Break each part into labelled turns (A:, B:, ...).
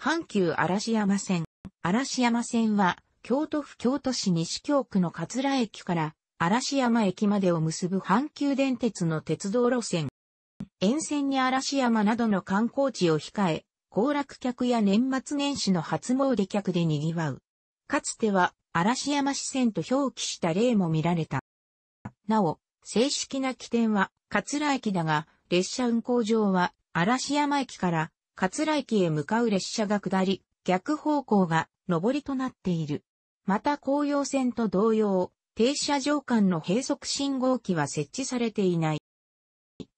A: 阪急嵐山線。嵐山線は、京都府京都市西京区の桂駅から嵐山駅までを結ぶ阪急電鉄の鉄道路線。沿線に嵐山などの観光地を控え、行楽客や年末年始の初詣客で賑わう。かつては、嵐山支線と表記した例も見られた。なお、正式な起点は、桂駅だが、列車運行場は、嵐山駅から桂駅へ向かう列車が下り、逆方向が上りとなっている。また紅葉線と同様、停車場間の閉塞信号機は設置されていない。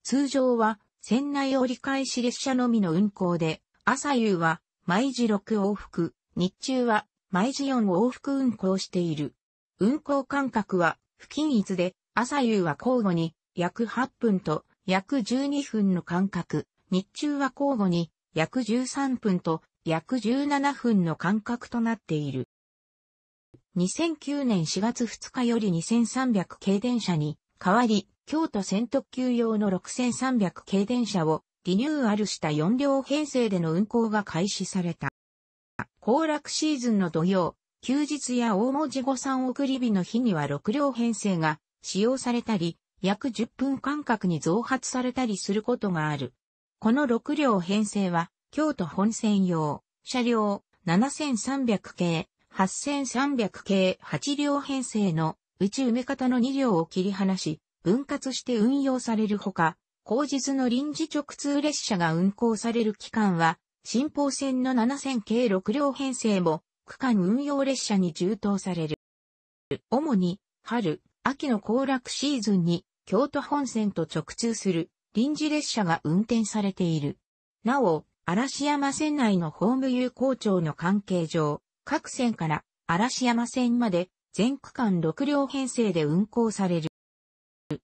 A: 通常は、船内折り返し列車のみの運行で、朝夕は毎時6往復、日中は毎時4往復運行している。運行間隔は不均一で、朝夕は交互に約8分と約12分の間隔、日中は交互に約13分と約17分の間隔となっている。2009年4月2日より2300系電車に代わり、京都線特急用の6300系電車をリニューアルした4両編成での運行が開始された。行楽シーズンの土曜、休日や大文字誤算送り日の日には6両編成が使用されたり、約10分間隔に増発されたりすることがある。この6両編成は、京都本線用、車両7300系、8300系8両編成のうち埋め方の2両を切り離し、分割して運用されるほか、後日の臨時直通列車が運行される期間は、新方線の7000系6両編成も区間運用列車に充当される。主に、春、秋の行楽シーズンに京都本線と直通する臨時列車が運転されている。なお、嵐山線内のホーム有効庁の関係上、各線から嵐山線まで全区間6両編成で運行される。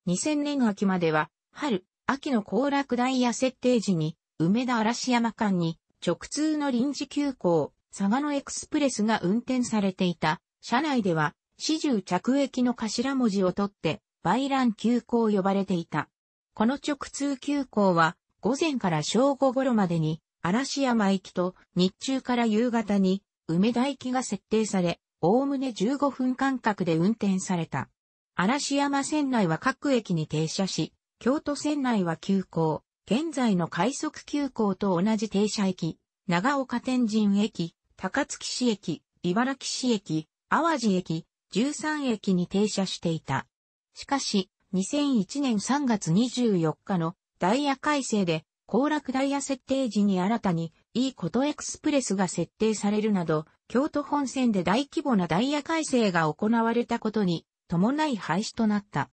A: 2000年秋までは、春、秋の行楽ダイヤ設定時に、梅田嵐山間に直通の臨時急行、佐賀のエクスプレスが運転されていた。車内では、始終着駅の頭文字を取って、バイラン急行呼ばれていた。この直通急行は、午前から正午頃までに、嵐山行きと日中から夕方に、梅田行きが設定され、おおむね15分間隔で運転された。嵐山線内は各駅に停車し、京都線内は急行、現在の快速急行と同じ停車駅、長岡天神駅、高槻市駅、茨城市駅、淡路駅、13駅に停車していた。しかし、2001年3月24日のダイヤ改正で、行楽ダイヤ設定時に新たに、いいことエクスプレスが設定されるなど、京都本線で大規模なダイヤ改正が行われたことに、伴い廃止となった。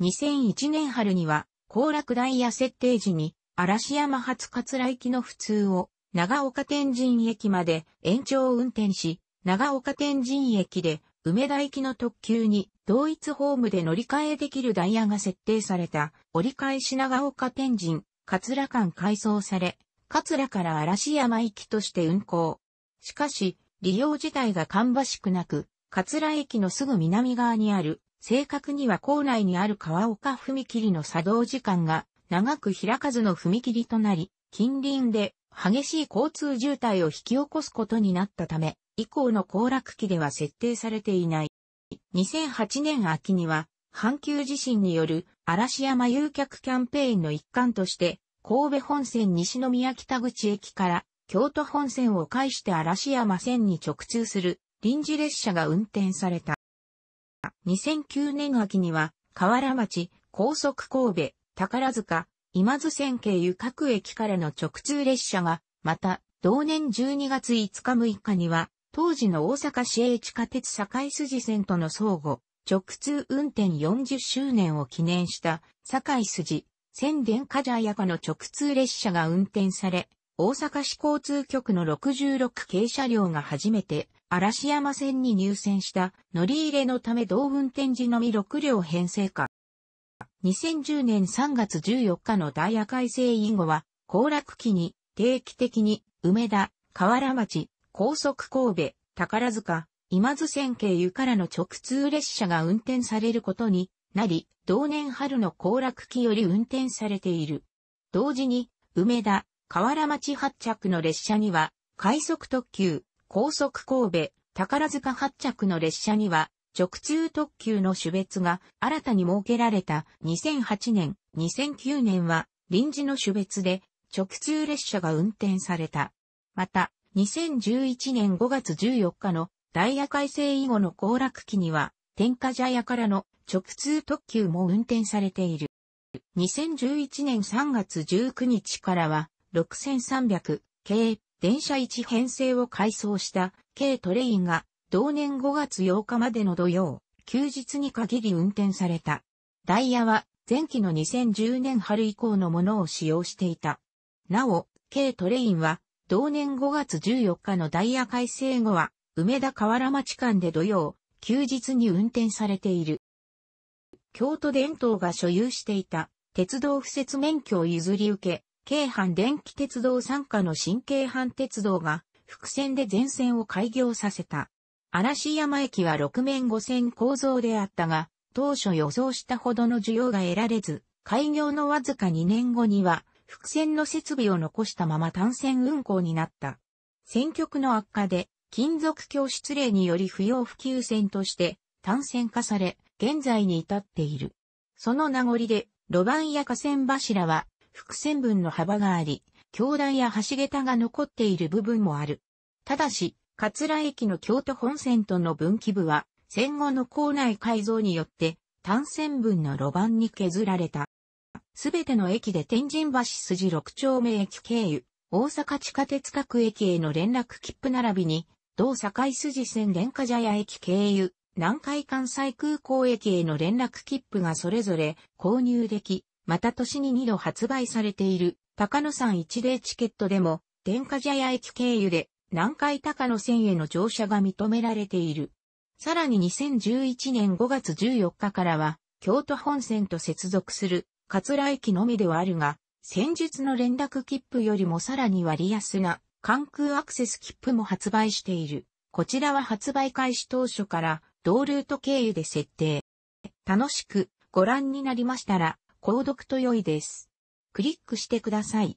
A: 2001年春には、行楽ダイヤ設定時に、嵐山初桂行きの普通を、長岡天神駅まで延長運転し、長岡天神駅で梅田行きの特急に同一ホームで乗り換えできるダイヤが設定された折り返し長岡天神、桂間改装され、桂から嵐山行きとして運行。しかし、利用自体が芳しくなく、桂駅のすぐ南側にある、正確には校内にある川岡踏切の作動時間が長く開かずの踏切となり、近隣で激しい交通渋滞を引き起こすことになったため、以降の降落期では設定されていない。2008年秋には、阪急地震による嵐山誘客キャンペーンの一環として、神戸本線西宮北口駅から京都本線を介して嵐山線に直通する臨時列車が運転された。2009年秋には、河原町、高速神戸、宝塚、今津線経由各駅からの直通列車が、また、同年12月5日6日には、当時の大阪市営地下鉄堺筋線との相互、直通運転40周年を記念した堺筋、仙電カジ谷ヤの直通列車が運転され、大阪市交通局の66系車両が初めて嵐山線に入線した乗り入れのため同運転時のみ6両編成化。2010年3月14日のダイヤ改正以後は、行楽期に定期的に梅田、河原町、高速神戸、宝塚、今津線経由からの直通列車が運転されることになり、同年春の行楽期より運転されている。同時に、梅田、河原町発着の列車には、快速特急、高速神戸、宝塚発着の列車には、直通特急の種別が新たに設けられた2008年、2009年は臨時の種別で直通列車が運転された。また、2011年5月14日のダイヤ改正以後の行楽期には、天下茶屋からの直通特急も運転されている。2011年3月19日からは、6300系電車1編成を改装した軽トレインが、同年5月8日までの土曜、休日に限り運転された。ダイヤは、前期の2010年春以降のものを使用していた。なお、軽トレインは、同年5月14日のダイヤ改正後は、梅田河原町間で土曜、休日に運転されている。京都電灯が所有していた鉄道敷設免許を譲り受け、京阪電気鉄道傘下の新京阪鉄道が伏線で全線を開業させた。嵐山駅は6面5線構造であったが、当初予想したほどの需要が得られず、開業のわずか2年後には伏線の設備を残したまま単線運行になった。戦局の悪化で、金属橋出例により不要不急線として単線化され、現在に至っている。その名残で、路盤や河川柱は、複線分の幅があり、橋台や橋桁が残っている部分もある。ただし、桂駅の京都本線との分岐部は、戦後の校内改造によって、単線分の路盤に削られた。すべての駅で天神橋筋六丁目駅経由、大阪地下鉄各駅への連絡切符並びに、同堺筋線電化茶屋駅経由、南海関西空港駅への連絡切符がそれぞれ購入でき、また年に2度発売されている高野山一例チケットでも、電化茶屋駅経由で南海高野線への乗車が認められている。さらに2011年5月14日からは、京都本線と接続する桂駅のみではあるが、先日の連絡切符よりもさらに割安な関空アクセス切符も発売している。こちらは発売開始当初から同ルート経由で設定。楽しくご覧になりましたら、購読と良いです。クリックしてください。